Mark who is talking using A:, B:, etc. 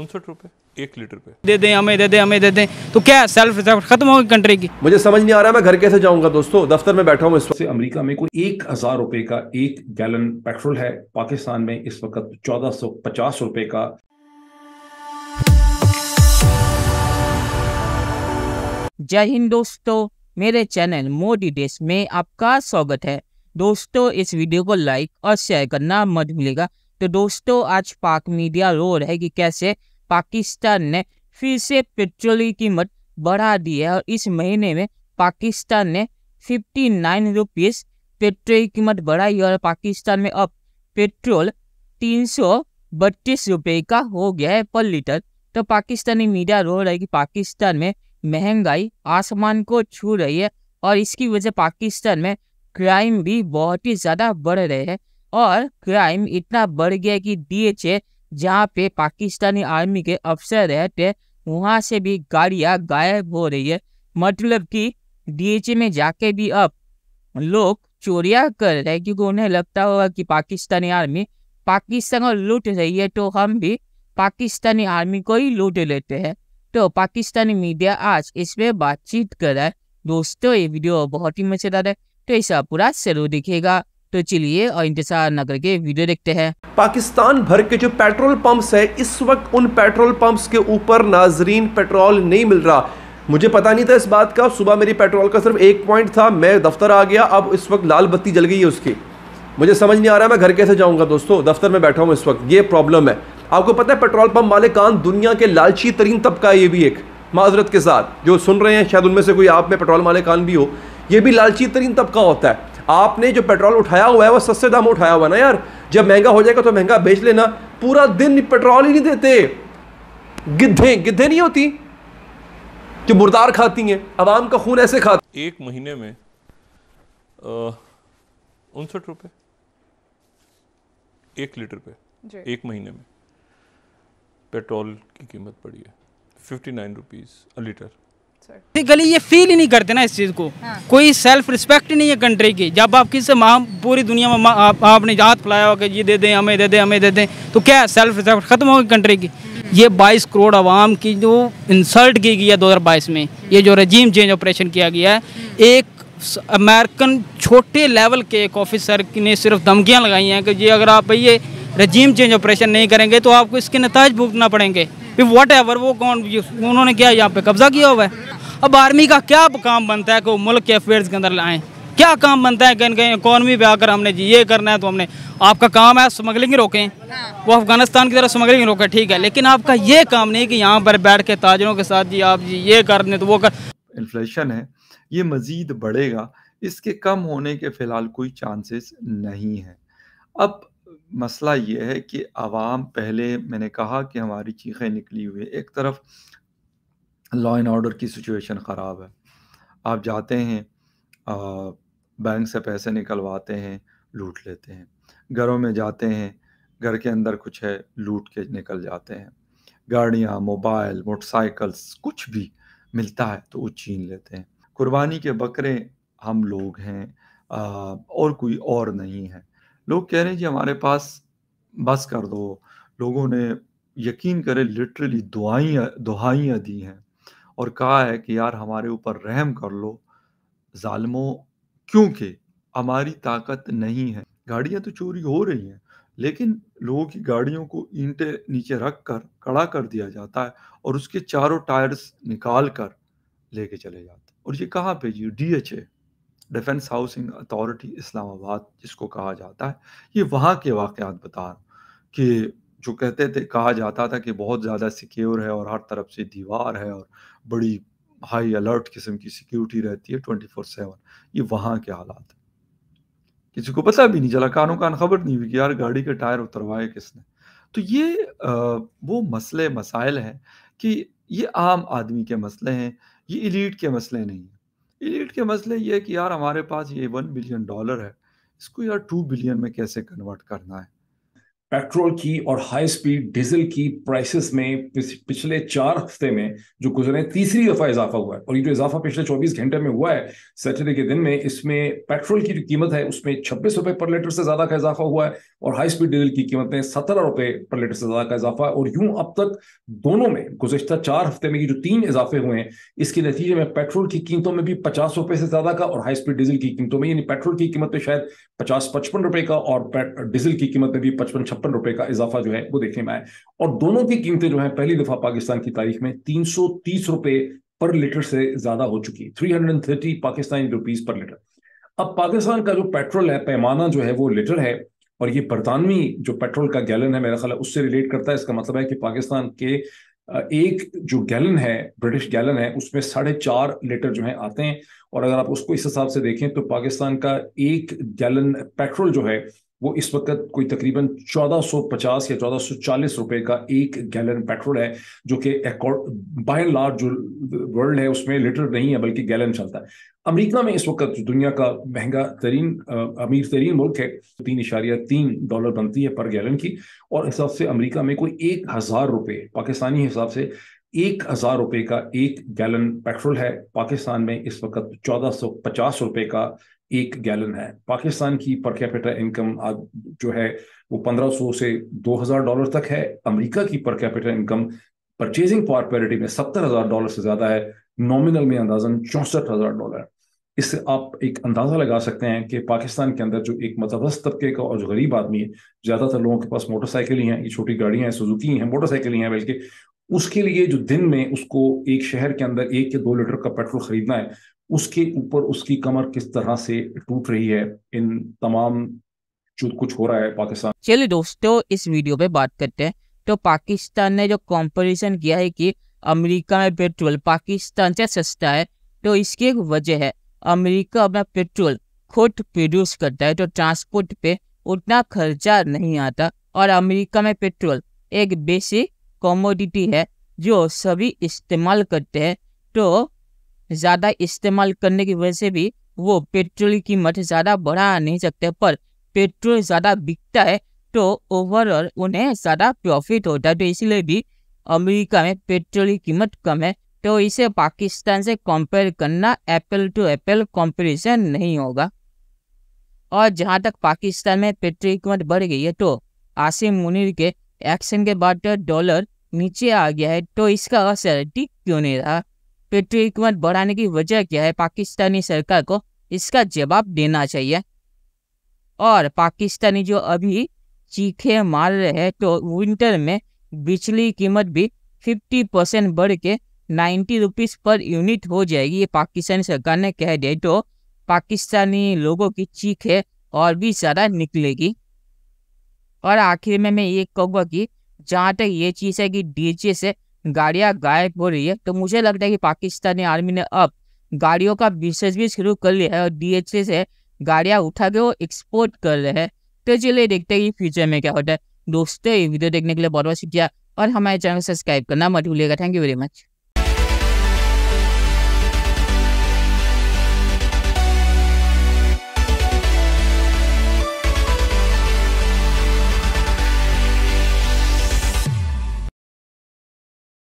A: उनसठ रुपए एक लीटर पे दे दे हमें दे दे हमें दे दे तो क्या सेल्फ रिस्पेक्ट खत्म होगी कंट्री
B: की मुझे समझ नहीं आ रहा मैं घर कैसे जाऊंगा दोस्तों दफ्तर में बैठा हूँ इस वक्त अमेरिका में कोई एक हजार रुपए का एक गैलन पेट्रोल है पाकिस्तान में इस वक्त चौदह सौ पचास रुपए का
C: जय हिंद दोस्तों मेरे चैनल मोदी देश में आपका स्वागत है दोस्तों इस वीडियो को लाइक और शेयर करना मत मिलेगा तो दोस्तों आज पाक मीडिया रो रहे कि कैसे पाकिस्तान ने फिर से पेट्रोल की कीमत बढ़ा दी है और इस महीने में पाकिस्तान ने फिफ्टी नाइन रुपीज़ पेट्रोल की कीमत बढ़ाई और पाकिस्तान में अब पेट्रोल तीन सौ बत्तीस रुपये का हो गया है पर लीटर तो पाकिस्तानी मीडिया रो रहा है कि पाकिस्तान में महंगाई आसमान को छू रही है और इसकी वजह पाकिस्तान में क्राइम भी बहुत ही ज़्यादा बढ़ रहे हैं और क्राइम इतना बढ़ गया कि डी एच ए जहाँ पे पाकिस्तानी आर्मी के अफसर रहते वहाँ से भी गाड़ियाँ गायब हो रही है मतलब कि डीएचए में जाके भी अब लोग चोरियाँ कर रहे हैं क्योंकि उन्हें लगता होगा कि पाकिस्तानी आर्मी पाकिस्तान को लूट रही है तो हम भी पाकिस्तानी आर्मी को ही लूट लेते हैं तो पाकिस्तानी मीडिया आज इसमें बातचीत कर रहा है दोस्तों ये वीडियो बहुत ही मजेदार है तो ऐसा पूरा जरूर दिखेगा तो चलिए और इंतजार न करके वीडियो देखते हैं
D: पाकिस्तान भर के जो पेट्रोल पंप्स है इस वक्त उन पेट्रोल पंप्स के ऊपर नाजरीन पेट्रोल नहीं मिल रहा मुझे पता नहीं था इस बात का सुबह मेरी पेट्रोल का सिर्फ एक पॉइंट था मैं दफ्तर आ गया अब इस वक्त लाल बत्ती जल गई है उसकी मुझे समझ नहीं आ रहा मैं घर कैसे जाऊंगा दोस्तों दफ्तर में बैठा हूँ इस वक्त ये प्रॉब्लम है आपको पता है पेट्रोल पंप मालिकान दुनिया के लालची तरीन तबका है ये भी एक माजरत के साथ जो सुन रहे हैं शायद उनमें से कोई आप में पेट्रोल मालिकान भी हो ये भी लालची तरीन तबका होता है आपने जो पेट्रोल उठाया हुआ है वो सस्ते दाम उठाया हुआ ना यार जब महंगा हो जाएगा तो महंगा बेच लेना पूरा दिन पेट्रोल ही नहीं देते गिद्धे गिद्धे नहीं होती जो मुर्दार खाती हैं आवाम का खून ऐसे खाते एक महीने में उनसठ रुपये एक लीटर पे एक महीने में पेट्रोल की कीमत पड़ी है fifty nine rupees a litre
A: गली ये फील ही नहीं करते ना इस चीज़ को हाँ। कोई सेल्फ रिस्पेक्ट नहीं है कंट्री की जब आप किसी माँ पूरी दुनिया में आप, आपने हाथ फैलाया होगा ये दे दें हमें दे दें हमें दे दें तो क्या सेल्फ रिस्पेक्ट खत्म होगी कंट्री की हम्म। ये 22 करोड़ आवाम की जो इंसल्ट की गई है 2022 में ये जो रजीम चेंज ऑपरेशन किया गया है हम्म। एक अमेरिकन छोटे लेवल के एक ऑफिसर ने सिर्फ धमकियाँ लगाई हैं कि ये अगर आप ये रजीम चेंज ऑपरेशन नहीं करेंगे तो आपको इसके नतज भुगतना पड़ेंगे इफ़ वट एवर वो कौन उन्होंने क्या यहाँ पे कब्जा किया हुआ है अब आर्मी का क्या काम बनता है कि वो मुल्क के अफेयर्स के अंदर लाएँ क्या काम बनता है कहीं कहीं इकॉनमी पे आकर हमने ये करना है तो हमने आपका काम है स्मगलिंग रोकें वो अफगानिस्तान की तरफ स्मगलिंग रोकें ठीक है लेकिन आपका ये काम नहीं कि यहाँ पर बैठ के ताजरों के साथ जी आप जी ये कर दें तो वो कर
D: इन्फ्लेशन है ये मज़ीद बढ़ेगा इसके कम होने के फ़िलहाल कोई चांसेस नहीं है अब मसला ये है कि आवाम पहले मैंने कहा कि हमारी चीखें निकली हुई एक तरफ लॉ एंड ऑर्डर की सिचुएशन ख़राब है आप जाते हैं बैंक से पैसे निकलवाते हैं लूट लेते हैं घरों में जाते हैं घर के अंदर कुछ है लूट के निकल जाते हैं गाड़ियाँ मोबाइल मोटरसाइकिल्स कुछ भी मिलता है तो वो छीन लेते हैं कुर्बानी के बकरे हम लोग हैं आ, और कोई और नहीं है लोग कह रहे हैं जी हमारे पास बस कर दो लोगों ने यकीन करें लिटरली दुआइयाँ दुहाइयाँ दी हैं और कहा है कि यार हमारे ऊपर रहम कर लो जालमो क्योंकि हमारी ताकत नहीं है गाड़ियाँ तो चोरी हो रही हैं लेकिन लोगों की गाड़ियों को ईंटे नीचे रख कर कड़ा कर दिया जाता है और उसके चारों टायर्स निकाल कर लेके चले जाते और ये कहाँ पे G D H A defence housing authority Islamabad जिसको कहा जाता है ये वहाँ के वाक़ात बता रहा हूँ कि जो कहते थे कहा जाता था कि बहुत ज़्यादा सिक्योर है और हर तरफ से दीवार है और बड़ी हाई अलर्ट किस्म की सिक्योरिटी रहती है ट्वेंटी फोर सेवन ये वहाँ के हालात है किसी को पता भी नहीं चला कानों कान खबर नहीं हुई कि यार गाड़ी के टायर उतरवाए किसने तो ये आ, वो मसले मसाइल हैं कि ये आम आदमी के मसले हैं ये इलीट के मसले नहीं हैं एलियट के मसले ये है कि यार हमारे पास ये वन बिलियन डॉलर है इसको
B: यार टू बिलियन में कैसे कन्वर्ट करना है पेट्रोल की और हाई स्पीड डीजल की प्राइसेस में पिछले चार हफ्ते में जो गुजरे तीसरी दफा इजाफा हुआ है और ये जो इजाफा पिछले 24 घंटे में हुआ है सैटरडे के दिन में इसमें पेट्रोल की जो कीमत है उसमें छब्बीस रुपए पर लीटर से ज्यादा का इजाफा हुआ है और हाई स्पीड डीजल की कीमत में सत्रह रुपए पर लीटर से ज्यादा का इजाफा है और यूं अब तक दोनों में गुजशत चार हफ्ते में ये जो तीन इजाफे हुए हैं इसके नतीजे में पेट्रोल की कीमतों में भी पचास रुपए से ज्यादा का और हाई स्पीड डीजल की कीमतों में यानी पेट्रोल की कीमत में तो शायद पचास पचपन रुपए का और डीजल की कीमत में भी पचपन छप्पन रुपए का इजाफा जो है वो देखने में आए और दोनों की कीमतें जो है पहली दफा पाकिस्तान की तारीख में तीन सौ तीस रुपए पर लीटर से ज्यादा हो चुकी है three hundred and thirty Pakistani rupees per litre अब पाकिस्तान का जो पेट्रोल है पैमाना जो है वो लीटर है और ये बरतानवी जो पेट्रोल का गैलन है मेरा ख्याल उससे रिलेट करता है इसका मतलब है कि पाकिस्तान के एक जो गैलन है ब्रिटिश गैलन है उसमें साढ़े चार लीटर जो है आते हैं और अगर आप उसको इस हिसाब से देखें तो पाकिस्तान का एक गैलन पेट्रोल जो है वो इस वक्त कोई तकरीबन 1450 या 1440 रुपए का एक गैलन पेट्रोल है जो कि बाय लार्ज जो वर्ल्ड है उसमें लीटर नहीं है बल्कि गैलन चलता है अमेरिका में इस वक्त दुनिया का महंगा तरीन अमीर तरीन मुल्क है तीन इशारिया तीन डॉलर बनती है पर गैलन की और हिसाब से अमरीका में कोई एक हज़ार रुपये पाकिस्तानी हिसाब से एक हज़ार रुपये का एक गैलन पेट्रोल है पाकिस्तान में इस वक्त चौदह सौ पचास रुपये का एक गैलन है पाकिस्तान की पर कैपिटा इनकम आज जो है वो 1500 से 2000 डॉलर तक है अमेरिका की per capita income purchasing power parity में 70000 डॉलर से ज़्यादा है नॉमिनल में अंदाजन चौंसठ हज़ार डॉलर इससे आप एक अंदाज़ा लगा सकते हैं कि पाकिस्तान के अंदर जो एक मतवस्त तबके का और जो गरीब आदमी है ज़्यादातर लोगों के पास मोटरसाइकिल ही हैं ये छोटी गाड़ियां हैं सुजुकी हैं मोटरसाइकिल ही हैं बल्कि उसके लिए जो दिन में उसको एक शहर के अंदर एक या दो लीटर का पेट्रोल खरीदना है उसके ऊपर उसकी कमर किस तरह से टूट रही है इन तमाम जो कुछ हो रहा है पाकिस्तान
C: चलिए दोस्तों इस वीडियो पे बात करते हैं तो पाकिस्तान ने जो कंपटीशन किया है कि अमेरिका में पेट्रोल पाकिस्तान से सस्ता है तो इसकी एक वजह है अमेरिका अपना पेट्रोल खुद प्रोड्यूस करता है तो ट्रांसपोर्ट पे उतना खर्चा नहीं आता और अमेरिका में पेट्रोल एक बेसिक कॉमोडिटी है जो सभी इस्तेमाल करते हैं तो ज़्यादा इस्तेमाल करने की वजह से भी वो पेट्रोल की कीमत ज़्यादा बढ़ा नहीं सकते पर पेट्रोल ज़्यादा बिकता है तो ओवरऑल उन्हें ज़्यादा प्रॉफिट होता है तो इसलिए भी अमेरिका में पेट्रोल की कीमत कम है तो इसे पाकिस्तान से कंपेयर करना एप्पल टू एप्पल कंपेरिजन नहीं होगा और जहां तक पाकिस्तान में पेट्रोल की कीमत बढ़ गई है तो आसिम मुनीर के एक्शन के बाद तो डॉलर नीचे आ गया है तो इसका असर ठीक क्यों नहीं रहा पेट्रोल कीमत बढ़ाने की वजह क्या है पाकिस्तानी सरकार को इसका जवाब देना चाहिए और पाकिस्तानी जो अभी चीखे मार रहे हैं तो विंटर में बिजली कीमत भी 50 परसेंट बढ़ के नाइन्टी रुपीज़ पर यूनिट हो जाएगी ये पाकिस्तानी सरकार ने कह दिया तो पाकिस्तानी लोगों की चीखे और भी ज़्यादा निकलेगी और आखिर में मैं ये कहूँगा कि जहाँ तक ये चीज़ है कि डीजे से गाड़ियां गायब हो रही है तो मुझे लगता है कि पाकिस्तानी आर्मी ने अब गाड़ियों का बिजनेस भी शुरू कर लिया है और डीएचए से गाड़ियां उठा के वो एक्सपोर्ट कर रहे हैं तो चलिए देखते हैं कि फ्यूचर में क्या होता है दोस्तों ये वीडियो देखने के लिए बहुत बहुत शुक्रिया और हमारे चैनल सब्सक्राइब करना मत भूलिएगा थैंक यू वेरी मच